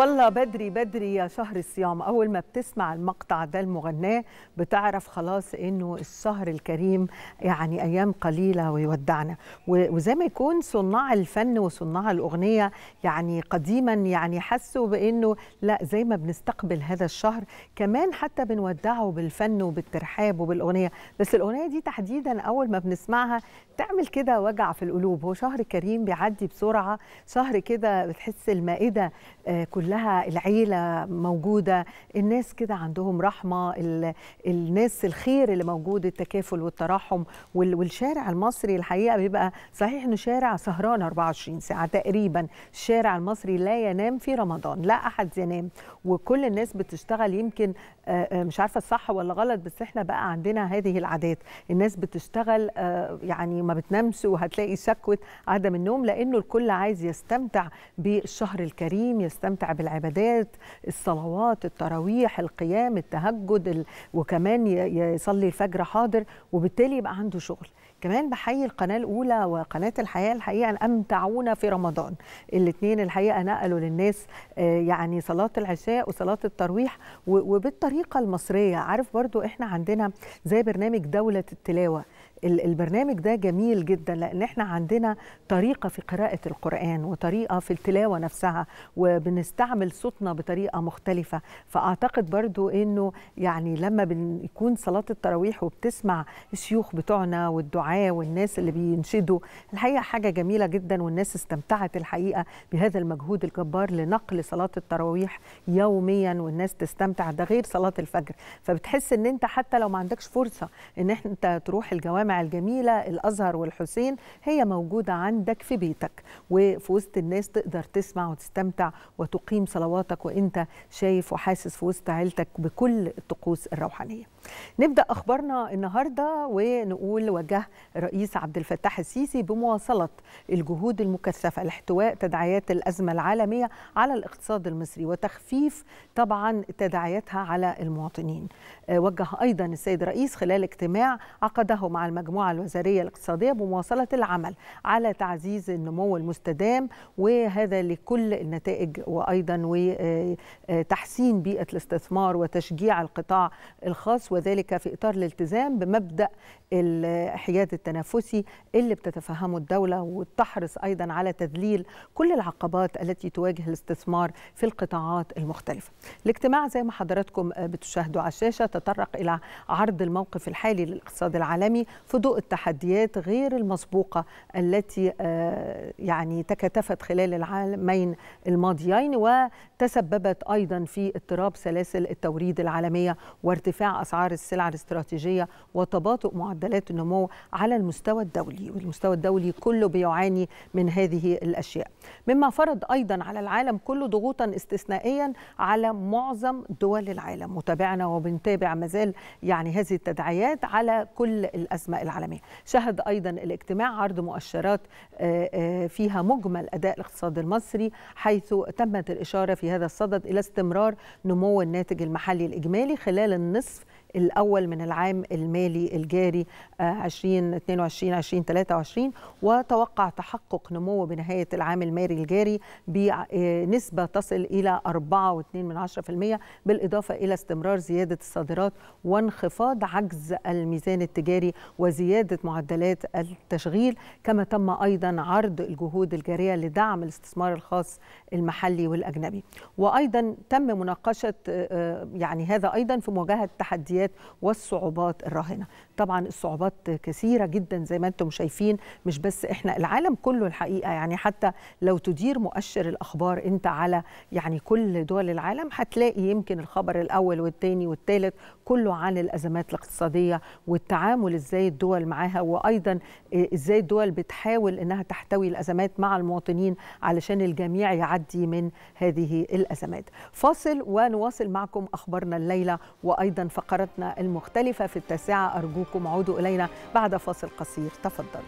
والله بدري بدري يا شهر الصيام اول ما بتسمع المقطع ده المغناه بتعرف خلاص انه الشهر الكريم يعني ايام قليله ويودعنا وزي ما يكون صناع الفن وصناع الاغنيه يعني قديما يعني حسوا بانه لا زي ما بنستقبل هذا الشهر كمان حتى بنودعه بالفن وبالترحاب وبالاغنيه بس الاغنيه دي تحديدا اول ما بنسمعها تعمل كده وجع في القلوب هو شهر كريم بيعدي بسرعه شهر كده بتحس المائده آه، كلها كلها العيله موجوده الناس كده عندهم رحمه الناس الخير اللي موجود التكافل والترحم والشارع المصري الحقيقه بيبقى صحيح انه شارع سهران 24 ساعه تقريبا الشارع المصري لا ينام في رمضان لا احد ينام وكل الناس بتشتغل يمكن آه، آه، مش عارفه الصح ولا غلط بس احنا بقى عندنا هذه العادات الناس بتشتغل آه، يعني ما بتنامش وهتلاقي شكوى عدم النوم لانه الكل عايز يستمتع بالشهر الكريم يستمتع بالعبادات الصلوات التراويح القيام التهجد وكمان يصلي الفجر حاضر وبالتالي يبقى عنده شغل كمان بحيي القناه الاولى وقناه الحياه الحقيقه امتعونا في رمضان الاثنين الحقيقه نقلوا للناس آه، يعني صلاه العشاء وصلاه الترويح وبالطريقه المصريه عارف برضو احنا عندنا زي برنامج دوله التلاوه البرنامج ده جميل جدا لان احنا عندنا طريقه في قراءه القران وطريقه في التلاوه نفسها وبنستعمل صوتنا بطريقه مختلفه فاعتقد برضو انه يعني لما بنكون صلاه التراويح وبتسمع الشيوخ بتوعنا والدعاه والناس اللي بينشدوا الحقيقه حاجه جميله جدا والناس استمتعت الحقيقه بهذا المجهود الجبار لنقل صلاه التراويح يوميا والناس تستمتع ده غير صلاه الفجر فبتحس ان انت حتى لو ما عندكش فرصه ان انت تروح الجوامع الجامع الجميله الازهر والحسين هي موجوده عندك في بيتك وفي وسط الناس تقدر تسمع وتستمتع وتقيم صلواتك وانت شايف وحاسس في وسط عيلتك بكل الطقوس الروحانيه نبدا اخبارنا النهارده ونقول وجه الرئيس عبد الفتاح السيسي بمواصله الجهود المكثفه لاحتواء تداعيات الازمه العالميه على الاقتصاد المصري وتخفيف طبعا تداعياتها على المواطنين. آه، وجه ايضا السيد الرئيس خلال اجتماع عقده مع المجموعه الوزاريه الاقتصاديه بمواصله العمل على تعزيز النمو المستدام وهذا لكل النتائج وايضا وتحسين آه، آه، بيئه الاستثمار وتشجيع القطاع الخاص وذلك في إطار الالتزام بمبدأ الحياد التنافسي اللي بتتفهمه الدولة وتحرص أيضا على تذليل كل العقبات التي تواجه الاستثمار في القطاعات المختلفة الاجتماع زي ما حضراتكم بتشاهدوا على الشاشة تطرق إلى عرض الموقف الحالي للاقتصاد العالمي في ضوء التحديات غير المسبوقة التي آه، يعني تكاتفت خلال العامين الماضيين وتسببت أيضا في اضطراب سلاسل التوريد العالمية وارتفاع أسعار السلع الاستراتيجية وتباطؤ معدل معدلات النمو على المستوى الدولي والمستوى الدولي كله بيعاني من هذه الأشياء مما فرض أيضا على العالم كله ضغوطا استثنائيا على معظم دول العالم متابعنا وبنتابع مازال يعني هذه التداعيات على كل الأزمة العالمية شهد أيضا الاجتماع عرض مؤشرات آه، آه، فيها مجمل أداء الاقتصاد المصري حيث تمت الإشارة في هذا الصدد إلى استمرار نمو الناتج المحلي الإجمالي خلال النصف الأول من العام المالي الجاري 2022 آه، 2023 وتوقع تحقق نمو بنهاية العام المالي الجاري بنسبة آه، تصل إلى 4.2% بالإضافة إلى استمرار زيادة الصادرات وانخفاض عجز الميزان التجاري وزيادة معدلات التشغيل كما تم أيضا عرض الجهود الجارية لدعم الاستثمار الخاص المحلي والأجنبي وأيضا تم مناقشة آه، يعني هذا أيضا في مواجهة تحديات التحديات والصعوبات الراهنه طبعا الصعوبات كثيره جدا زي ما انتم شايفين مش بس احنا العالم كله الحقيقه يعني حتى لو تدير مؤشر الاخبار انت على يعني كل دول العالم هتلاقي يمكن الخبر الاول والثاني والثالث كله عن الازمات الاقتصاديه والتعامل ازاي الدول معاها وايضا ازاي الدول بتحاول انها تحتوي الازمات مع المواطنين علشان الجميع يعدي من هذه الازمات فاصل ونواصل معكم اخبارنا الليله وايضا فقرات حلقاتنا المختلفة في التاسعة أرجوكم عودوا إلينا بعد فاصل قصير تفضلوا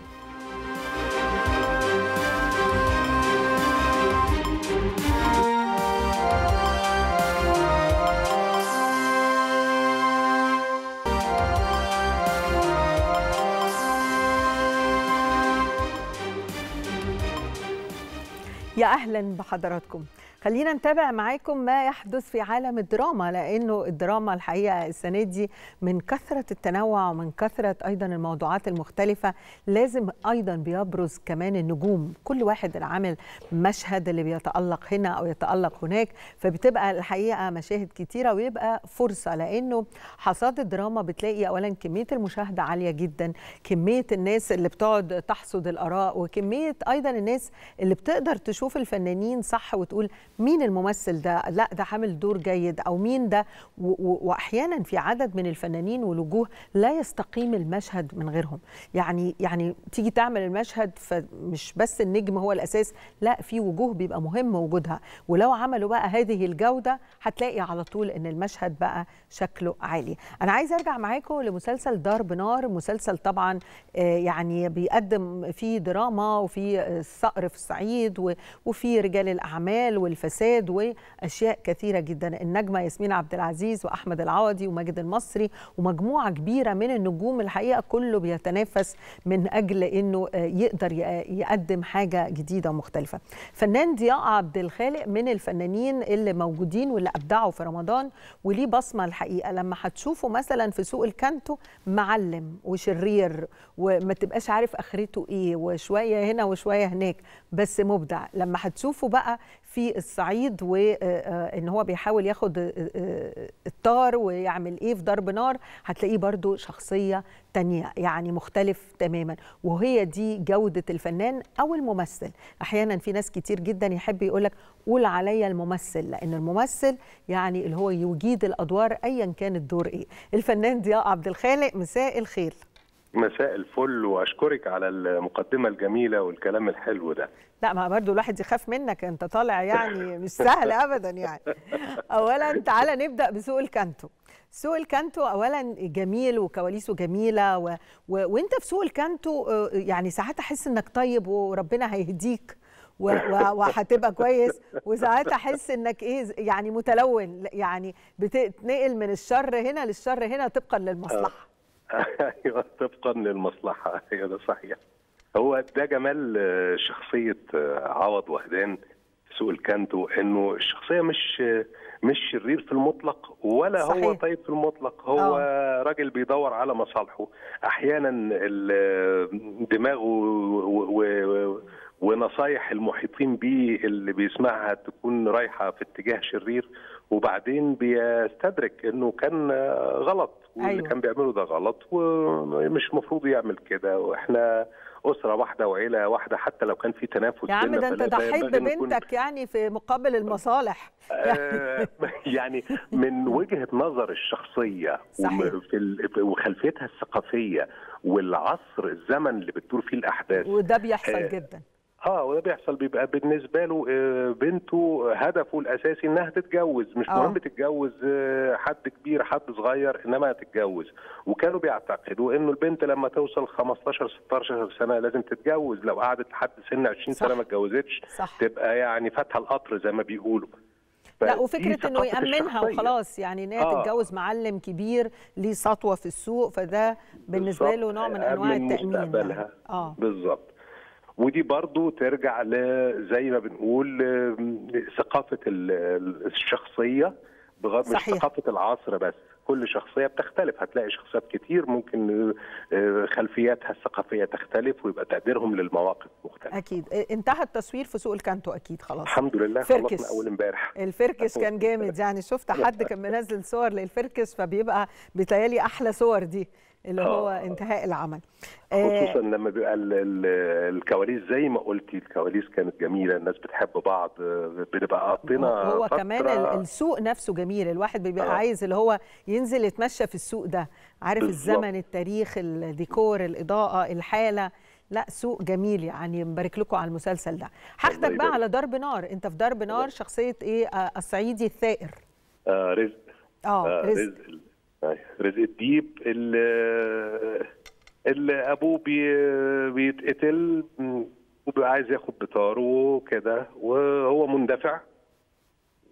يا اهلا بحضراتكم خلينا نتابع معاكم ما يحدث في عالم الدراما لانه الدراما الحقيقه السنه دي من كثره التنوع ومن كثره ايضا الموضوعات المختلفه لازم ايضا بيبرز كمان النجوم كل واحد عامل مشهد اللي بيتالق هنا او يتالق هناك فبتبقى الحقيقه مشاهد كتيره ويبقى فرصه لانه حصاد الدراما بتلاقي اولا كميه المشاهده عاليه جدا كميه الناس اللي بتقعد تحصد الاراء وكميه ايضا الناس اللي بتقدر تشوف الفنانين صح وتقول مين الممثل ده لا ده عامل دور جيد او مين ده واحيانا في عدد من الفنانين والوجوه لا يستقيم المشهد من غيرهم يعني يعني تيجي تعمل المشهد فمش بس النجم هو الاساس لا في وجوه بيبقى مهم وجودها ولو عملوا بقى هذه الجوده هتلاقي على طول ان المشهد بقى شكله عالي انا عايز ارجع معاكم لمسلسل دار بنار مسلسل طبعا آه، يعني بيقدم فيه دراما وفي صقر آه، في الصعيد وفي رجال الاعمال والفساد الفساد واشياء كثيره جدا النجمه ياسمين عبد العزيز واحمد العوضي وماجد المصري ومجموعه كبيره من النجوم الحقيقه كله بيتنافس من اجل انه آه، يقدر آه، يقدم حاجه جديده مختلفه فنان ضياء عبد الخالق من الفنانين اللي موجودين واللي ابدعوا في رمضان وليه بصمه الحقيقه لما هتشوفه مثلا في سوق الكانتو معلم وشرير وما تبقاش عارف اخرته ايه وشويه هنا وشويه هناك بس مبدع لما هتشوفه بقى في الصعيد وان آه، آه، هو بيحاول ياخد آه، الطار ويعمل ايه في ضرب نار هتلاقيه برضو شخصيه تانية يعني مختلف تماما وهي دي جودة الفنان أو الممثل أحيانا في ناس كتير جدا يحب يقولك قول عليا الممثل لأن الممثل يعني اللي هو يجيد الأدوار أيا كان الدور إيه الفنان ضياء عبد الخالق مساء الخير مساء الفل واشكرك على المقدمه الجميله والكلام الحلو ده لا ما برضو الواحد يخاف منك انت طالع يعني مش سهل ابدا يعني اولا تعالى نبدا بسوق الكانتو سوق الكانتو اولا جميل وكواليسه جميله و... و... وانت في سوق الكانتو آه، يعني ساعات احس انك طيب وربنا هيهديك وهتبقى كويس وساعات احس انك ايه يعني متلون يعني بتتنقل من الشر هنا للشر هنا طبقا للمصلحه آه. ايوه طبقا للمصلحه ايوه ده صحيح هو ده جمال آه، شخصيه آه، عوض وهدان سوق الكانتو انه الشخصيه مش آه، مش شرير في المطلق ولا صحيح. هو طيب في المطلق هو أوه. راجل بيدور على مصالحه احيانا دماغه ونصايح المحيطين بيه اللي بيسمعها تكون رايحه في اتجاه شرير وبعدين بيستدرك انه كان غلط واللي أيوة. كان بيعمله ده غلط ومش المفروض يعمل كده واحنا اسره واحده وعيله واحده حتى لو كان في تنافس يا عم ده انت ضحيت ببنتك يعني في مقابل المصالح آه، يعني, من وجهه نظر الشخصيه صحيح. وخلفيتها الثقافيه والعصر الزمن اللي بتدور فيه الاحداث وده بيحصل آه، جدا اه وده بيحصل بيبقى بالنسبه له آه، بنته هدفه الاساسي انها تتجوز مش أوه. مهم تتجوز آه، حد كبير حد صغير انما تتجوز وكانوا بيعتقدوا انه البنت لما توصل 15 16 سنه لازم تتجوز لو قعدت لحد سن 20 صح. سنه ما اتجوزتش تبقى يعني فاتحه القطر زي ما بيقولوا لا وفكره انه يامنها وخلاص يعني ان هي آه. تتجوز معلم كبير ليه سطوه في السوق فده بالنسبه له نوع من آه، انواع التامين يعني. اه بالظبط ودي برضو ترجع زي ما بنقول ثقافة الشخصية بغض مش ثقافة العصر بس كل شخصية بتختلف هتلاقي شخصيات كتير ممكن آه، خلفياتها الثقافية تختلف ويبقى تقديرهم للمواقف مختلف أكيد انتهى التصوير في سوق الكانتو أكيد خلاص الحمد لله فركس. خلصنا أول امبارح الفركس كان جامد يعني شفت حد كان منزل صور للفركس فبيبقى بيتهيألي أحلى صور دي اللي آه. هو انتهاء العمل آه، خصوصا لما بيبقى الكواليس زي ما قلتي الكواليس كانت جميله الناس بتحب بعض بنبقى قضينا هو فترة. كمان السوق نفسه جميل الواحد بيبقى آه. عايز اللي هو ينزل يتمشى في السوق ده عارف بالزبط. الزمن التاريخ الديكور الاضاءه الحاله لا سوق جميل يعني مبارك لكم على المسلسل ده هاخدك بقى على ضرب نار انت في ضرب نار شخصيه ايه آه، الصعيدي الثائر آه رزق اه رزق, آه رزق. أيوة. طيب. رزق الديب اللي ابوه بي بيتقتل وبيبقى عايز ياخد بطاره وكده وهو مندفع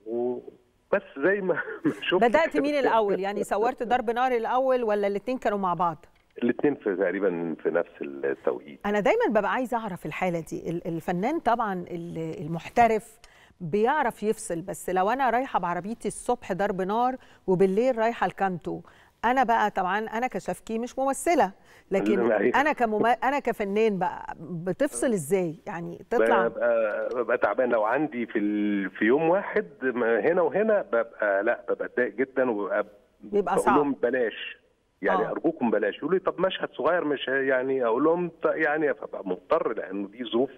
وبس زي ما شفت بدات مين الاول يعني صورت ضرب نار الاول ولا الاثنين كانوا مع بعض الاثنين في تقريبا في نفس التوقيت انا دايما ببقى عايز اعرف الحاله دي الفنان طبعا المحترف بيعرف يفصل بس لو انا رايحه بعربيتي الصبح ضرب نار وبالليل رايحه الكانتو انا بقى طبعا انا كشفكي مش ممثله لكن انا كمم... انا كفنان بقى بتفصل ازاي يعني تطلع ببقى, ببقى تعبان لو عندي في ال... في يوم واحد هنا وهنا ببقى لا ببقى اتضايق جدا وببقى بيبقى صعب بقول لهم بلاش يعني آه. ارجوكم بلاش يقولوا لي طب مشهد صغير مش يعني اقول لهم يعني ببقى مضطر لانه دي ظروف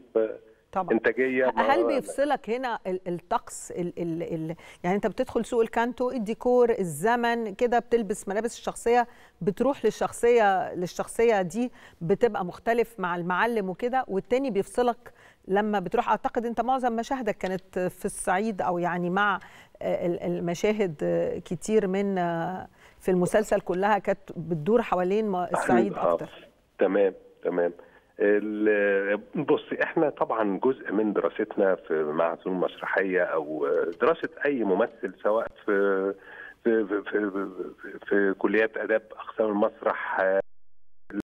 طبعا. انتاجيه هل بيفصلك هنا الطقس ال ال ال يعني انت بتدخل سوق الكانتو الديكور الزمن كده بتلبس ملابس الشخصيه بتروح للشخصيه للشخصيه دي بتبقى مختلف مع المعلم وكده والتاني بيفصلك لما بتروح اعتقد انت معظم مشاهدك كانت في الصعيد او يعني مع المشاهد كتير من في المسلسل كلها كانت بتدور حوالين الصعيد اكتر تمام تمام بص احنا طبعا جزء من دراستنا في معهد المسرحية او دراسه اي ممثل سواء في في في, في, في كليات اداب اقسام المسرح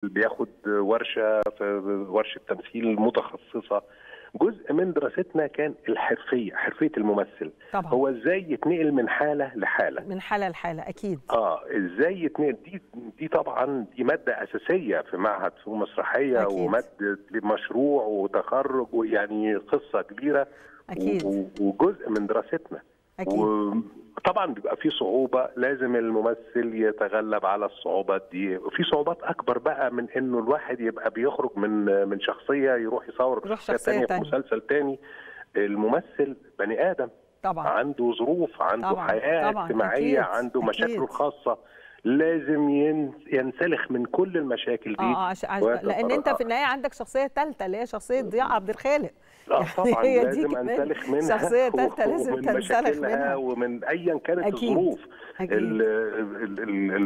بياخد ورشه في ورشه تمثيل متخصصه جزء من دراستنا كان الحرفيه حرفيه الممثل طبعا. هو ازاي يتنقل من حاله لحاله من حاله لحاله اكيد اه ازاي يتنقل دي دي طبعا دي ماده اساسيه في معهد فنون مسرحيه أكيد. وماده مشروع وتخرج ويعني قصه كبيره أكيد. وجزء من دراستنا أكيد. وطبعا بيبقى في صعوبة لازم الممثل يتغلب على الصعوبات دي وفي صعوبات أكبر بقى من إنه الواحد يبقى بيخرج من من شخصية يروح يصور يروح شخصية تانية في مسلسل تاني الممثل بني آدم طبعا عنده ظروف عنده طبعًا. حياة طبعًا. اجتماعية أكيد. عنده مشاكله الخاصة لازم ينسلخ من كل المشاكل دي اه عشان لان انت في النهايه عندك شخصيه ثالثه اللي هي شخصيه ضياء عبد الخالق لا طبعا هي لازم انسلخ منها شخصيه ثالثه لازم تنسلخ منها ومن ايا كانت أكيد. الظروف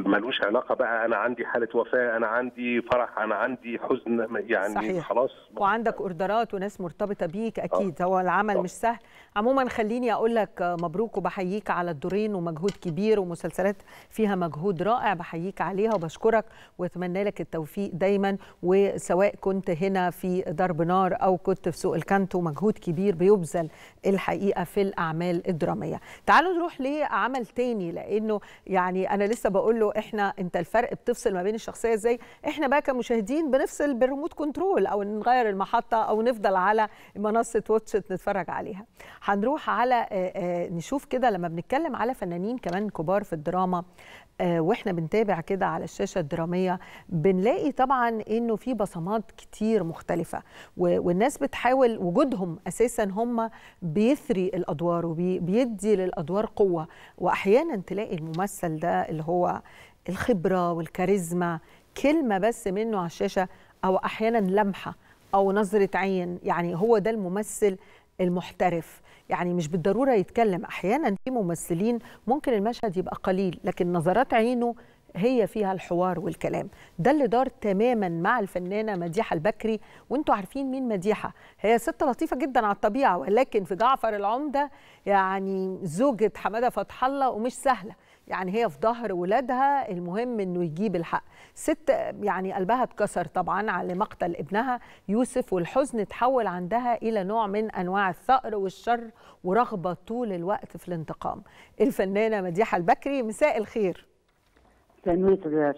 ملوش علاقه بقى انا عندي حاله وفاه انا عندي فرح انا عندي حزن يعني صحيح. خلاص وعندك اوردرات وناس مرتبطه بيك آه. اكيد آه. هو العمل آه. مش سهل عموما خليني اقول لك مبروك وبحييك على الدورين ومجهود كبير ومسلسلات فيها مجهود رائع بحييك عليها وبشكرك واتمنى لك التوفيق دايما وسواء كنت هنا في ضرب نار او كنت في سوق الكانتو مجهود كبير بيبذل الحقيقه في الاعمال الدراميه تعالوا نروح لعمل تاني لانه يعني انا لسه بقول له احنا انت الفرق بتفصل ما بين الشخصيه ازاي احنا بقى كمشاهدين بنفصل بالريموت كنترول او نغير المحطه او نفضل على منصه واتش نتفرج عليها هنروح على آه، آه، نشوف كده لما بنتكلم على فنانين كمان كبار في الدراما آه، واحنا بنتابع كده على الشاشه الدراميه بنلاقي طبعا انه في بصمات كتير مختلفه والناس بتحاول وجودهم اساسا هم بيثري الادوار وبيدي للادوار قوه واحيانا تلاقي الممثل ده اللي هو الخبره والكاريزما كلمه بس منه على الشاشه او احيانا لمحه او نظره عين يعني هو ده الممثل المحترف يعني مش بالضروره يتكلم احيانا في ممثلين ممكن المشهد يبقى قليل لكن نظرات عينه هي فيها الحوار والكلام ده اللي دار تماما مع الفنانه مديحه البكري وانتوا عارفين مين مديحه هي ست لطيفه جدا على الطبيعه ولكن في جعفر العمده يعني زوجة حماده فتح الله ومش سهله يعني هي في ظهر ولادها المهم انه يجيب الحق ست يعني قلبها اتكسر طبعا على مقتل ابنها يوسف والحزن تحول عندها الى نوع من انواع الثأر والشر ورغبه طول الوقت في الانتقام الفنانه مديحه البكري مساء الخير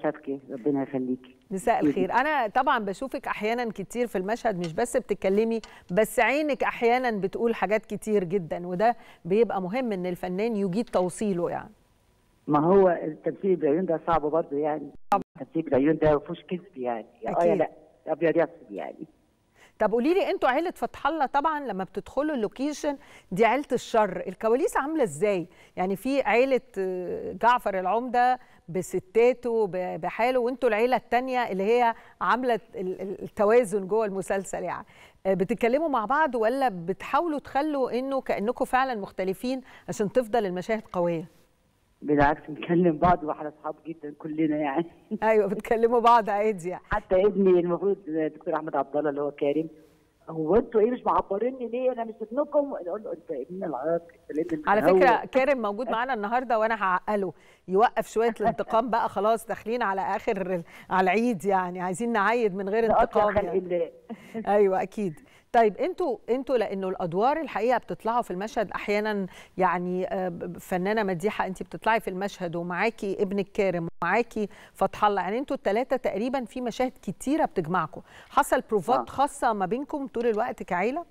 شبكي ربنا يخليكي مساء الخير انا طبعا بشوفك احيانا كتير في المشهد مش بس بتتكلمي بس عينك احيانا بتقول حاجات كتير جدا وده بيبقى مهم ان الفنان يجيد توصيله يعني ما هو التمثيل بالعيون ده صعب برضه يعني طب. التمثيل بالعيون ده ما فيهوش كذب يعني يا اه يا لا ابيض يسود يعني طب قولي لي انتوا عيله فتح الله طبعا لما بتدخلوا اللوكيشن دي عيله الشر الكواليس عامله ازاي يعني في عيله آه، جعفر العمده بستاته بحاله وانتوا العيله الثانيه اللي هي عامله التوازن جوه المسلسل يعني آه، بتتكلموا مع بعض ولا بتحاولوا تخلوا انه كانكم فعلا مختلفين عشان تفضل المشاهد قويه بالعكس بنكلم بعض واحنا اصحاب جدا كلنا يعني ايوه بتكلموا بعض عادي يعني حتى ابني المفروض دكتور احمد عبد الله اللي هو كريم هو انتوا ايه مش معبريني ليه انا مش ابنكم اقول له انت ابن العياط على فكره كارم موجود معانا النهارده وانا هعقله يوقف شويه الانتقام بقى خلاص داخلين على اخر على العيد يعني عايزين نعيد من غير انتقام يعني. ايوه اكيد طيب انتوا انتوا لانه الادوار الحقيقه بتطلعوا في المشهد احيانا يعني آه، فنانه مديحه انت بتطلعي في المشهد ومعاكي ابنك كارم ومعاكي فتح الله يعني انتوا الثلاثه تقريبا في مشاهد كتيره بتجمعكم حصل بروفات آه. خاصه ما بينكم طول الوقت كعيله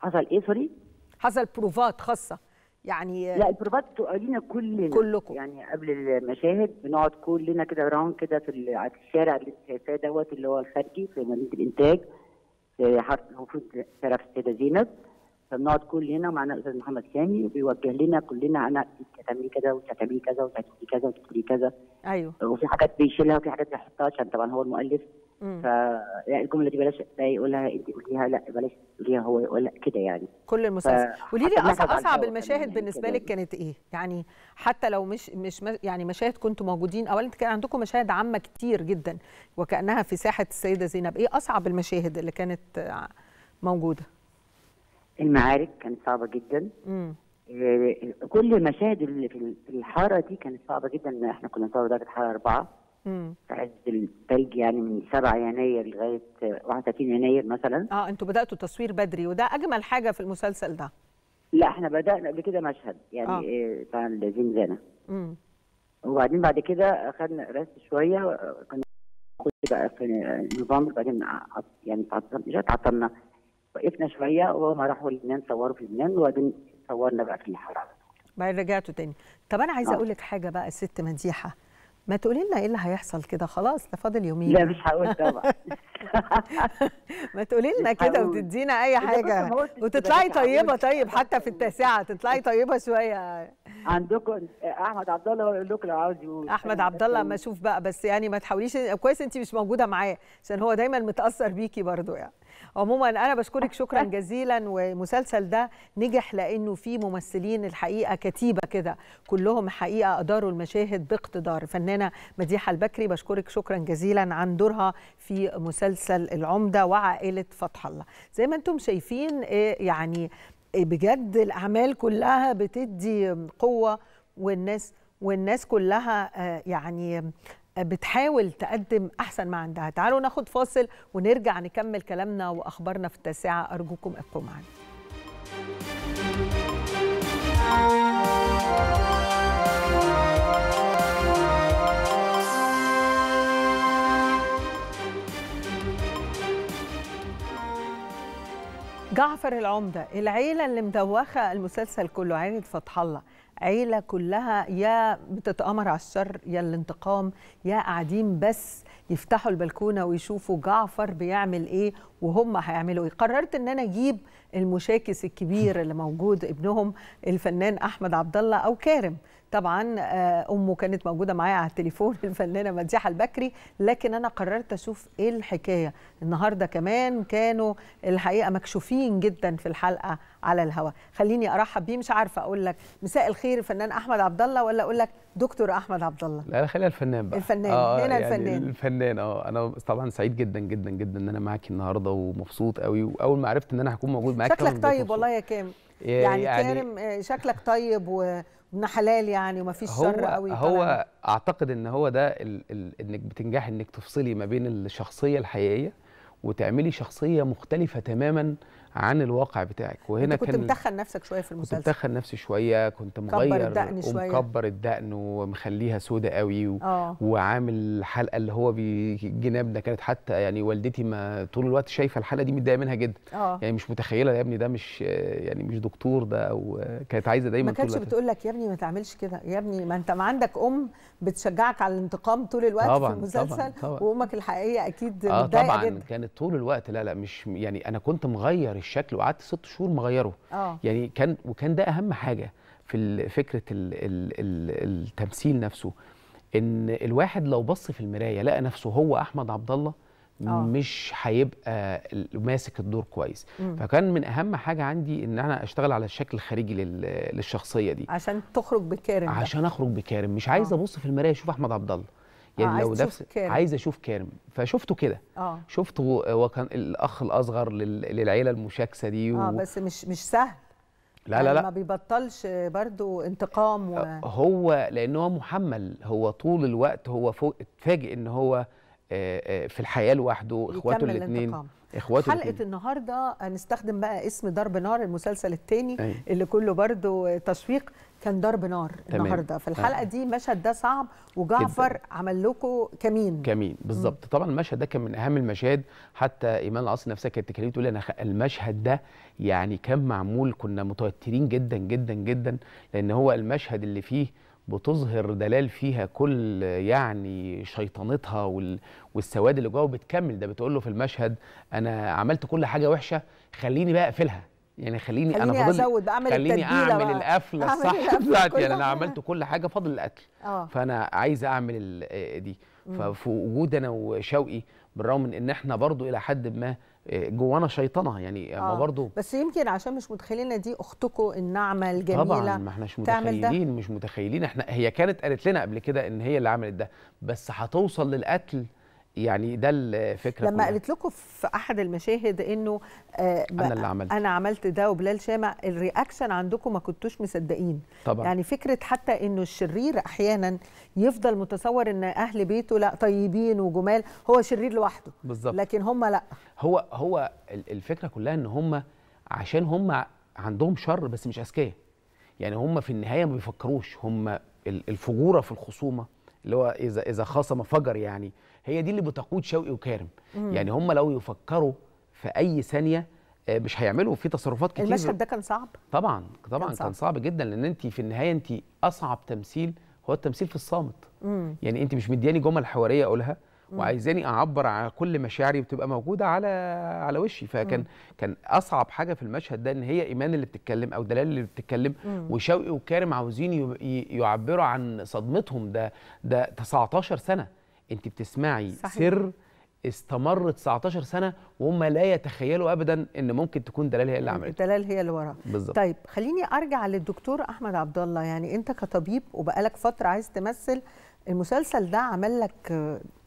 حصل ايه سوري حصل بروفات خاصه يعني آه، لا البروفات لينا كلنا كلكم يعني قبل المشاهد بنقعد كلنا كده راوند كده في الشارع اللي انت شايفاه دوت اللي هو الخارجي في مدينه الانتاج حرف المفروض شرف السيده زينب فبنقعد كلنا معنا الاستاذ محمد سامي بيوجه لنا كلنا انا تعملي كذا وتعملي كذا وتعملي كذا وتكتبي كذا ايوه وفي حاجات بيشيلها وفي حاجات بيحطها عشان طبعا هو المؤلف يعني الجمله دي بلاش يقولها يقول لها انت قوليها لا بلاش قوليها هو يقول لا كده يعني كل المسلسل قولي لي اصعب, أصعب المشاهد بالنسبه لك كانت ايه؟ يعني حتى لو مش مش يعني مشاهد كنتوا موجودين اولا كان عندكم مشاهد عامه كتير جدا وكانها في ساحه السيده زينب ايه اصعب المشاهد اللي كانت موجوده؟ المعارك كانت صعبه جدا امم كل المشاهد اللي في الحاره دي كانت صعبه جدا احنا كنا نصور درجه حراره اربعه في عز الثلج يعني من 7 يناير لغايه 31 يناير مثلا اه انتوا بداتوا التصوير بدري وده اجمل حاجه في المسلسل ده لا احنا بدانا قبل كده مشهد يعني آه. إيه بتاع الزنزانه وبعدين بعد كده اخذنا رست شويه كنا خش بقى في نوفمبر بعدين يعني تعطلنا تعطلنا وقفنا شويه وهم راحوا لبنان صوروا في لبنان وبعدين صورنا بقى في الحراره بعدين رجعتوا تاني طب انا عايزه آه. اقول لك حاجه بقى الست مديحه ما تقولي لنا ايه اللي هيحصل كده خلاص ده فاضل يومين لا مش هقول طبعا ما تقولي لنا كده وتدينا اي حاجه وتطلعي طيبه طيب حتى في التاسعه تطلعي طيبه شويه عندكم احمد عبد الله يقول لكم لو عاوز يقول احمد عبد الله اما اشوف بقى بس يعني ما تحاوليش كويس انت مش موجوده معاه عشان هو دايما متاثر بيكي برضو يعني عموما انا بشكرك شكرا جزيلا والمسلسل ده نجح لانه فيه ممثلين الحقيقه كتيبه كده كلهم حقيقه اداروا المشاهد باقتدار فنانه مديحه البكري بشكرك شكرا جزيلا عن دورها في مسلسل العمده وعائله فتح الله زي ما انتم شايفين إيه يعني بجد الاعمال كلها بتدي قوه والناس والناس كلها آه، يعني آه، بتحاول تقدم احسن ما عندها تعالوا ناخد فاصل ونرجع نكمل كلامنا واخبارنا في التاسعه ارجوكم ابقوا معنا جعفر العمدة العيلة اللي مدوخة المسلسل كله عيلة فتح الله عيلة كلها يا بتتأمر على الشر يا الانتقام يا قاعدين بس يفتحوا البلكونة ويشوفوا جعفر بيعمل ايه وهم هيعملوا ايه قررت ان انا اجيب المشاكس الكبير اللي موجود ابنهم الفنان احمد عبد الله او كارم طبعا آه، امه كانت موجوده معايا على التليفون الفنانه مديحه البكري لكن انا قررت اشوف ايه الحكايه النهارده كمان كانوا الحقيقه مكشوفين جدا في الحلقه على الهواء خليني ارحب بيه مش عارفه اقول لك مساء الخير الفنان احمد عبد الله ولا اقول لك دكتور احمد عبد الله لا خليها الفنان بقى الفنان آه هنا يعني الفنان الفنان اه انا طبعا سعيد جدا جدا جدا ان انا معاكي النهارده ومبسوط قوي واول ما عرفت ان انا هكون موجود معاك شكلك طيب والله يا كام يعني, يعني كارم آه، شكلك طيب و ابن حلال يعني وما فيش شر قوي هو اعتقد ان هو ده انك بتنجحي انك تفصلي ما بين الشخصيه الحقيقيه وتعملي شخصيه مختلفه تماما عن الواقع بتاعك وهنا كنت كان مدخل نفسك شويه في المسلسل كنت مدخن نفسي شويه كنت مغير الدقن شويه ومكبر الدقن ومخليها سودة قوي و... آه. وعامل الحلقه اللي هو بجنابنا كانت حتى يعني والدتي ما طول الوقت شايفه الحلقه دي متضايقه منها جدا أوه. يعني مش متخيله يا ابني ده مش يعني مش دكتور ده وكانت عايزه دايما ما كانتش بتقول لك يا ابني ما تعملش كده يا ابني ما انت ما عندك ام بتشجعك على الانتقام طول الوقت طبعًا في المسلسل طبعًا طبعًا وامك الحقيقيه اكيد آه طبعا جدا. كانت طول الوقت لا لا مش يعني انا كنت مغير الشكل وقعدت ست شهور مغيره آه. يعني كان وكان ده اهم حاجه في فكره الـ الـ الـ التمثيل نفسه ان الواحد لو بص في المرايه لقى نفسه هو احمد عبد الله أوه. مش هيبقى ماسك الدور كويس مم. فكان من اهم حاجه عندي ان انا اشتغل على الشكل الخارجي للشخصيه دي عشان تخرج بكارم عشان اخرج بكارم مش عايز اه. ابص في المرايه اشوف احمد عبد الله يعني اه، لو نفس عايز اشوف كارم فشفته كده اه شفته وكان الاخ الاصغر للعيله المشاكسه دي و... اه بس مش مش سهل لا يعني لا لا ما بيبطلش برضو انتقام و... هو لان هو محمل هو طول الوقت هو فوق اتفاجئ ان هو آه، آه، في الحياه لوحده اخواته الاثنين اخواته حلقه الاتنين. النهارده هنستخدم بقى اسم ضرب نار المسلسل الثاني أيوه. اللي كله برضو تشويق كان ضرب نار تمام. النهارده في الحلقه آه. دي المشهد ده صعب وجعفر كده. عمل لكم كمين كمين بالظبط طبعا المشهد ده كان من اهم المشاهد حتى ايمان العاصي نفسها كانت تكلمت تقول انا المشهد ده يعني كان معمول كنا متوترين جدا جدا جدا لان هو المشهد اللي فيه بتظهر دلال فيها كل يعني شيطنتها وال... والسواد اللي جواها وبتكمل ده بتقول له في المشهد انا عملت كل حاجه وحشه خليني بقى اقفلها يعني خليني, خليني انا فاضل بقى خليني اعمل القفله الصح بتاعتي يعني انا عملت كل حاجه فاضل القتل آه. فانا عايز اعمل دي ففي وجود انا وشوقي بالرغم من ان احنا برضو الى حد ما آه، جوانا شيطنه يعني آه. ما آه، برضو بس يمكن عشان مش متخيلين دي اختكم النعمه الجميله طبعا ما احناش متخيلين مش متخيلين احنا هي كانت قالت لنا قبل كده ان هي اللي عملت ده بس هتوصل للقتل يعني ده الفكره لما قالت لكم في احد المشاهد انه آه انا اللي عملت انا عملت ده وبلال شامع الرياكشن عندكم ما كنتوش مصدقين طبعا يعني فكره حتى انه الشرير احيانا يفضل متصور ان اهل بيته لا طيبين وجمال هو شرير لوحده بالظبط لكن هم لا هو هو الفكره كلها ان هم عشان هم عندهم شر بس مش اذكياء يعني هم في النهايه ما بيفكروش هم الفجوره في الخصومه اللي هو اذا اذا خاصم فجر يعني هي دي اللي بتقود شوقي وكارم مم. يعني هم لو يفكروا في اي ثانيه آه، مش هيعملوا في تصرفات كتير المشهد ده كان صعب طبعا طبعا كان صعب, كان صعب جدا لان انت في النهايه انت اصعب تمثيل هو التمثيل في الصامت مم. يعني انت مش مدياني جمل حواريه اقولها وعايزاني اعبر على كل مشاعري بتبقى موجوده على على وشي فكان مم. كان اصعب حاجه في المشهد ده ان هي ايمان اللي بتتكلم او دلال اللي بتتكلم وشوقي وكارم عاوزين يعبروا عن صدمتهم ده ده 19 سنه انت بتسمعي صحيح. سر استمر 19 سنه وهم لا يتخيلوا ابدا ان ممكن تكون دلال هي اللي عملته دلال هي اللي وراها بالظبط طيب خليني ارجع للدكتور احمد عبد الله يعني انت كطبيب وبقالك فتره عايز تمثل المسلسل ده عمل لك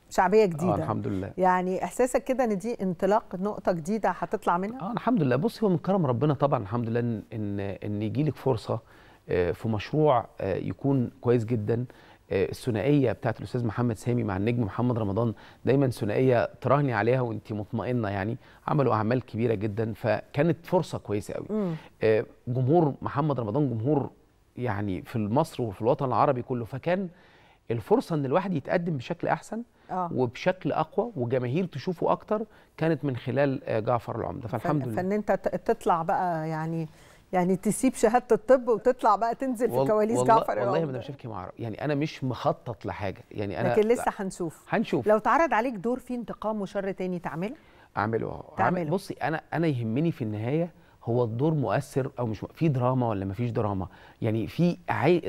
شعبيه آه، جديده آه الحمد لله يعني احساسك كده ان دي انطلاق نقطه جديده هتطلع منها اه الحمد لله بص هو من كرم ربنا طبعا الحمد لله ان ان, إن يجي لك فرصه آه، في مشروع آه، يكون كويس جدا آه، الثنائيه بتاعت الاستاذ محمد سامي مع النجم محمد رمضان دايما ثنائيه تراهني عليها وانت مطمئنه يعني عملوا اعمال كبيره جدا فكانت فرصه كويسه قوي آه، جمهور محمد رمضان جمهور يعني في مصر وفي الوطن العربي كله فكان الفرصه ان الواحد يتقدم بشكل احسن آه. وبشكل اقوى وجماهير تشوفه اكتر كانت من خلال آه، جعفر العمده فالحمد لله فان انت تطلع بقى يعني يعني تسيب شهاده الطب وتطلع بقى تنزل في كواليس والله جعفر والله ما انا بشوفك مع يعني انا مش مخطط لحاجه يعني انا لكن لسه هنشوف هنشوف لو اتعرض عليك دور فيه انتقام وشر تاني تعمله اعمله اهو تعمله بصي انا انا يهمني في النهايه هو الدور مؤثر او مش في دراما ولا ما فيش دراما يعني في عي...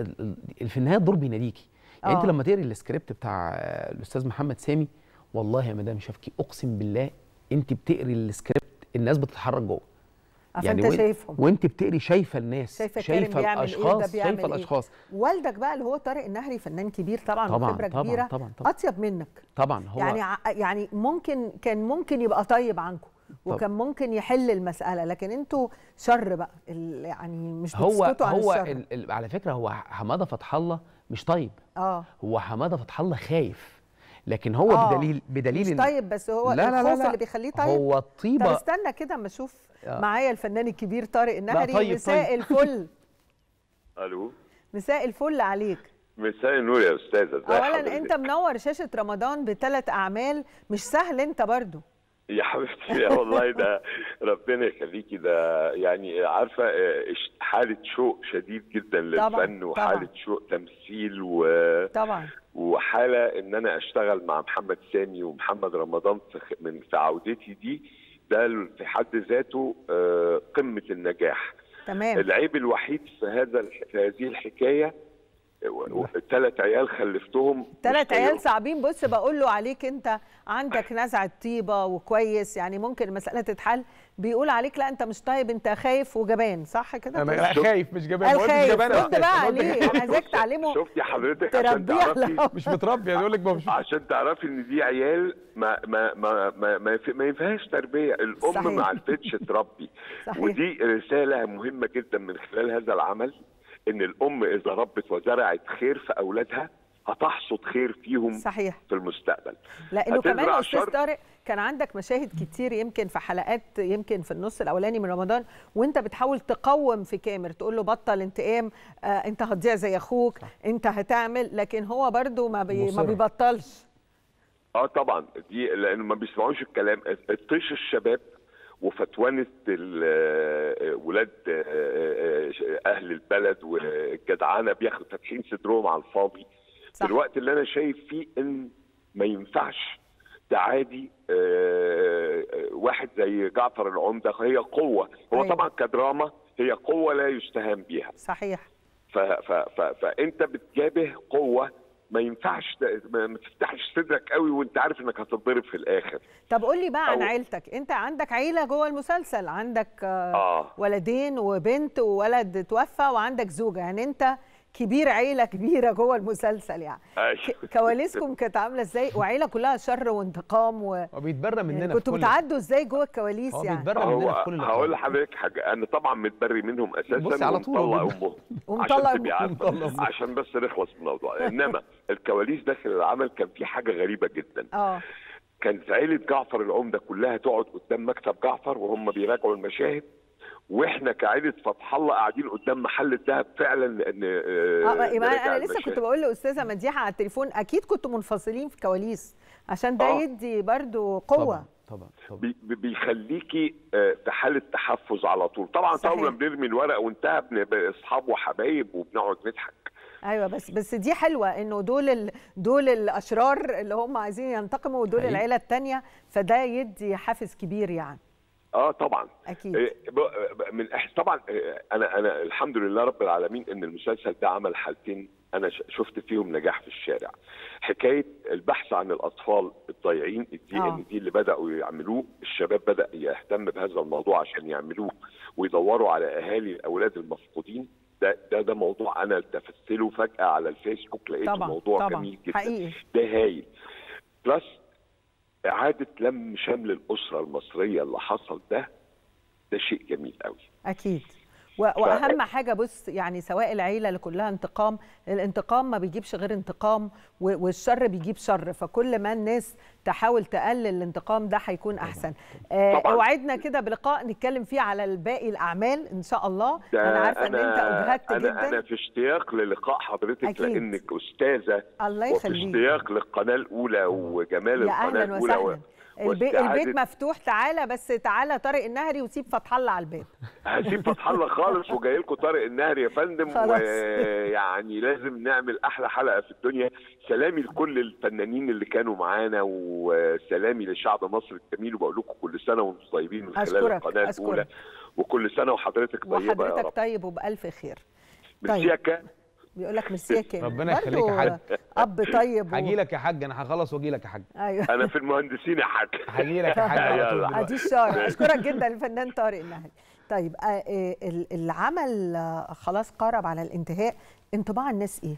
في النهايه الدور بيناديكي يعني أوه. انت آه. لما تقري السكريبت بتاع الاستاذ محمد سامي والله يا مدام شفكي اقسم بالله انت بتقري السكريبت الناس بتتحرك جوه يعني انت شايفهم وانت بتقري شايفه الناس شايفه, شايفة إيه الاشخاص إيه شايفه الاشخاص ايه شايفه الاشخاص والدك بقى اللي هو طارق النهري فنان كبير طبعا طبعا خبره كبيره طبعا طبعا اطيب منك طبعا هو يعني يعني ممكن كان ممكن يبقى طيب عنكم وكان ممكن يحل المساله لكن انتوا شر بقى يعني مش هو عن هو الشر. على فكره هو حماده فتح الله مش طيب اه هو حماده فتح الله خايف لكن هو آه بدليل بدليل مش طيب بس هو لا لا لا اللي بيخليه طيب هو الطيبه طب استنى كده اما اشوف آه معايا الفنان الكبير طارق النهري طيب مساء طيب. الفل الو مساء الفل عليك مساء النور يا استاذه اولا انت منور شاشه رمضان بثلاث اعمال مش سهل انت برضو يا حبيبتي يا والله ده ربنا يخليكي ده يعني عارفه آه، حاله شوق شديد جدا للفن طبعًا وحاله شوق تمثيل و طبعا وحاله ان انا اشتغل مع محمد سامي ومحمد رمضان من في عودتي دي ده في حد ذاته آه، قمه النجاح تمام العيب الوحيد في هذا في هذه الحكايه ثلاث عيال خلفتهم ثلاث عيال صعبين بص بقول له عليك انت عندك نزعه طيبه وكويس يعني ممكن المساله تتحل بيقول عليك لا انت مش طيب انت خايف وجبان صح كده انا طيب. خايف مش جبان انا خايف جبان رد بقى ليه انا عايزاك تعلمه شفتي حضرتك عشان تعرفي مش متربي يقول لك مش عشان تعرفي ان دي عيال ما ما ما ما, ما, ما ينفعش تربيه الام صحيح. ما عرفتش تربي صحيح. ودي رساله مهمه جدا من خلال هذا العمل ان الام اذا ربت وزرعت خير في اولادها هتحصد خير فيهم صحيح. في المستقبل لانه كمان استاذ طارق كان عندك مشاهد كتير يمكن في حلقات يمكن في النص الاولاني من رمضان وانت بتحاول تقوم في كامر تقول له بطل انتقام آه انت هتضيع زي اخوك صح. انت هتعمل لكن هو برده ما, بي ما بيبطلش اه طبعا دي لانه ما بيسمعوش الكلام طيش الشباب وفتوانه آه، ولاد آه، آه، اهل البلد والجدعانه بياخدوا فاتحين صدرهم على الفاضي صح. الوقت اللي انا شايف فيه ان ما ينفعش تعادي آه، آه، واحد زي جعفر العمده هي قوه هو أيوة. طبعا كدراما هي قوه لا يستهان بها صحيح ف ف ف فانت بتجابه قوه ما ينفعش ما تفتحش صدرك قوي وانت عارف انك هتتضرب في الاخر طب قول لي بقى أو... عن عيلتك انت عندك عيله جوه المسلسل عندك آه،, آه. ولدين وبنت وولد توفى وعندك زوجه يعني انت كبير عيله كبيره جوه المسلسل يعني أيوة. كواليسكم كانت عامله ازاي وعيله كلها شر وانتقام و... وبيتبرى مننا يعني كنتوا بتعدوا ازاي جوه الكواليس يعني بيتبرى مننا في كل هقول لحضرتك حاجه انا طبعا متبري منهم اساسا بصي على طول ومطلع امهم عشان, عشان بس نخلص من الموضوع انما الكواليس داخل العمل كان في حاجه غريبه جدا اه كانت عيله جعفر العمده كلها تقعد قدام مكتب جعفر وهم بيراجعوا المشاهد واحنا كعائله فتح الله قاعدين قدام محل الذهب فعلا ان آه، آه، يبقى انا, لسه كنت بقول لاستاذه مديحه على التليفون اكيد كنتوا منفصلين في كواليس عشان ده آه. يدي برضو قوه طبعا. طبعا, طبعًا. بيخليكي آه، في حاله تحفز على طول طبعا طبعا بنرمي الورق وانتهى اصحاب وحبايب وبنقعد نضحك ايوه بس بس دي حلوه انه دول ال... دول الاشرار اللي هم عايزين ينتقموا ودول العيله الثانيه فده يدي حافز كبير يعني اه طبعا اكيد إيه، من طبعا إيه، انا انا الحمد لله رب العالمين ان المسلسل ده عمل حالتين انا شفت فيهم نجاح في الشارع حكايه البحث عن الاطفال الضايعين الدي آه. ان دي اللي بداوا يعملوه الشباب بدا يهتم بهذا الموضوع عشان يعملوه ويدوروا على اهالي الاولاد المفقودين ده ده ده موضوع انا التفت له فجاه على الفيسبوك لقيت طبعا الموضوع طبعا جميل جدا حقيقي. ده هايل بلس اعاده لم شمل الاسره المصريه اللي حصل ده ده شيء جميل قوي اكيد واهم حاجه بص يعني سواء العيله اللي كلها انتقام الانتقام ما بيجيبش غير انتقام والشر بيجيب شر فكل ما الناس تحاول تقلل الانتقام ده هيكون احسن آه وعدنا كده بلقاء نتكلم فيه على الباقي الاعمال ان شاء الله انا عارفه ان انت اجهدت أنا جدا انا في اشتياق للقاء حضرتك أكيد. لانك استاذه الله يخليك وفي اشتياق للقناه الاولى وجمال القناه الاولى وسهلا. البيت, البيت مفتوح تعالى بس تعالى طارق النهري وسيب فتح الله على الباب هسيب فتح الله خالص وجاي لكم طارق النهري يا فندم ويعني لازم نعمل احلى حلقه في الدنيا سلامي لكل الفنانين اللي كانوا معانا وسلامي لشعب مصر الجميل وبقول لكم كل سنه وانتم طيبين من خلال أشكرك. القناه أشكرك. الاولى وكل سنه وحضرتك طيبه وحضرتك يا رب. طيب وبالف خير طيب. بيقول لك ميرسي يا ربنا يخليك يا حاج اب طيب هاجي لك يا حاج انا هخلص واجي لك يا حاج ايوه انا في المهندسين يا حاج هاجي لك يا حاج ادي الشارع اشكرك جدا الفنان طارق النهدي طيب آه، آه، العمل آه، خلاص قرب على الانتهاء انطباع الناس ايه؟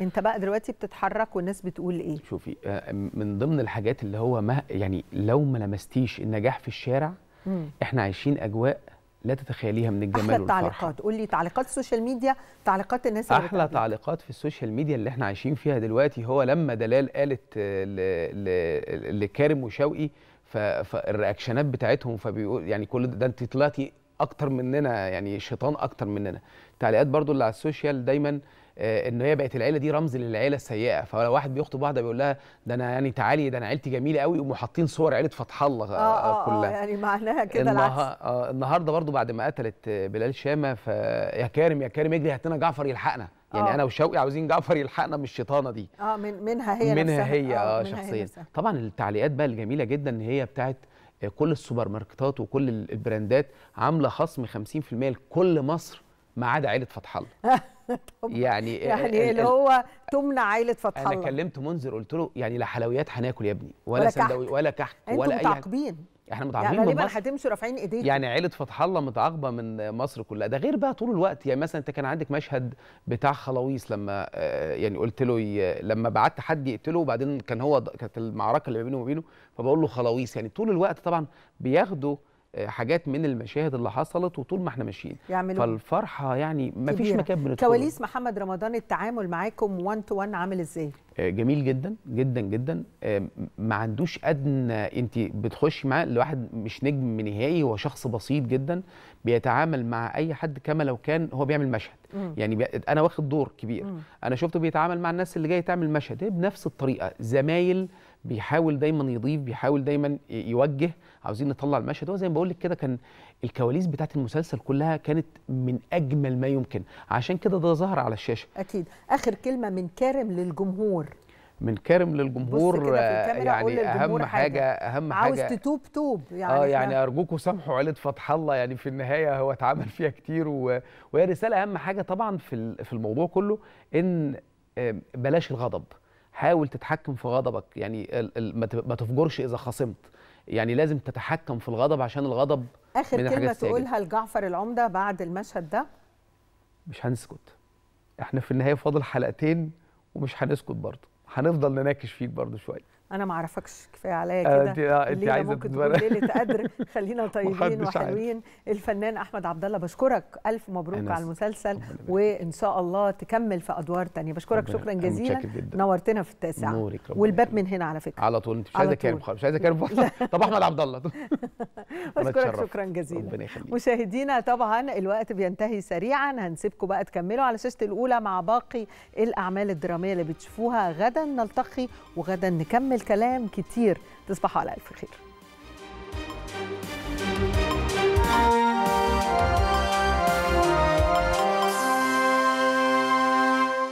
انت بقى دلوقتي بتتحرك والناس بتقول ايه؟ شوفي من ضمن الحاجات اللي هو ما يعني لو ما لمستيش النجاح في الشارع احنا عايشين اجواء لا تتخيليها من الجمال أحلى والفرحة تعليقات قول لي تعليقات السوشيال ميديا تعليقات الناس أحلى اللي تعليقات في السوشيال ميديا اللي احنا عايشين فيها دلوقتي هو لما دلال قالت لكارم وشوقي فالرياكشنات بتاعتهم فبيقول يعني كل ده انت طلعتي اكتر مننا يعني شيطان اكتر مننا التعليقات برضو اللي على السوشيال دايما آه، ان هي بقت العيله دي رمز للعيله السيئه فلو واحد بيخطب واحده بيقول لها ده انا يعني تعالي ده انا عيلتي جميله قوي ومحطين صور عيله فتح الله آه, آه،, آه، كلها آه يعني معناها كده العكس آه النهارده برضو بعد ما قتلت بلال شامه فيا كارم يا كارم اجري هات لنا جعفر يلحقنا يعني أوه. انا وشوقي عاوزين جعفر يلحقنا من الشيطانه دي اه من منها هي منها نفسها. هي اه شخصيا طبعا التعليقات بقى الجميله جدا ان هي بتاعت كل السوبر ماركتات وكل البراندات عامله خصم 50% لكل مصر ما عدا عائله فتح الله يعني يعني اللي هو تمنع عائله فتح الله انا كلمت منذر قلت له يعني لا حلويات هناكل يا ابني ولا سندوي ولا كحك ولا اي متعاقبين احنا يعني متعاقبين يعني غالبا هتمشوا رافعين ايديكم يعني عيله فتح الله متعاقبه من مصر كلها ده غير بقى طول الوقت يعني مثلا انت كان عندك مشهد بتاع خلاويص لما آه، يعني قلت له لما بعت حد يقتله وبعدين كان هو كانت المعركه اللي ما بينه وما بينه فبقول له خلاويص يعني طول الوقت طبعا بياخدوا آه، حاجات من المشاهد اللي حصلت وطول ما احنا ماشيين فالفرحه يعني ما فيش مكان بندخله كواليس محمد رمضان التعامل معاكم 1 تو 1 عامل ازاي آه، جميل جدا جدا جدا آه، ما عندوش ادنى انت بتخشي معاه لواحد مش نجم نهائي هو شخص بسيط جدا بيتعامل مع اي حد كما لو كان هو بيعمل مشهد مم. يعني بي... انا واخد دور كبير مم. انا شفته بيتعامل مع الناس اللي جايه تعمل مشهد إيه؟ بنفس الطريقه زمايل بيحاول دايما يضيف بيحاول دايما يوجه عاوزين نطلع المشهد هو زي ما بقول لك كده كان الكواليس بتاعه المسلسل كلها كانت من اجمل ما يمكن عشان كده ده ظهر على الشاشه اكيد اخر كلمه من كارم للجمهور من كارم للجمهور يعني اهم حاجه, حاجة اهم حاجه عاوز تتوب توب يعني اه يعني ارجوكم سامحوا عيله فتح الله يعني في النهايه هو اتعمل فيها كتير وهي رساله اهم حاجه طبعا في في الموضوع كله ان آه، بلاش الغضب حاول تتحكم في غضبك يعني ما تفجرش اذا خصمت يعني لازم تتحكم في الغضب عشان الغضب اخر من كلمه تقولها لجعفر العمده بعد المشهد ده مش هنسكت احنا في النهايه فاضل حلقتين ومش هنسكت برضه هنفضل نناقش فيك برضه شويه انا ما اعرفكش كفايه عليا آه، كده آه، انت عايزه ممكن تكون ليله قدر خلينا طيبين وحلوين الفنان احمد عبد الله بشكرك الف مبروك على المسلسل وان شاء الله تكمل في ادوار تانية بشكرك شكرا جزيلا نورتنا في التاسعه نورك والباب من هنا على فكره على طول انت مش عايزه كارم مش عايزه كارم طب احمد عبد الله بشكرك شكرا جزيلا مشاهدينا طبعا الوقت بينتهي سريعا هنسيبكم بقى تكملوا على شاشه الاولى مع باقي الاعمال الدراميه اللي بتشوفوها غدا نلتقي وغدا نكمل الكلام كتير تصبحوا على ألف خير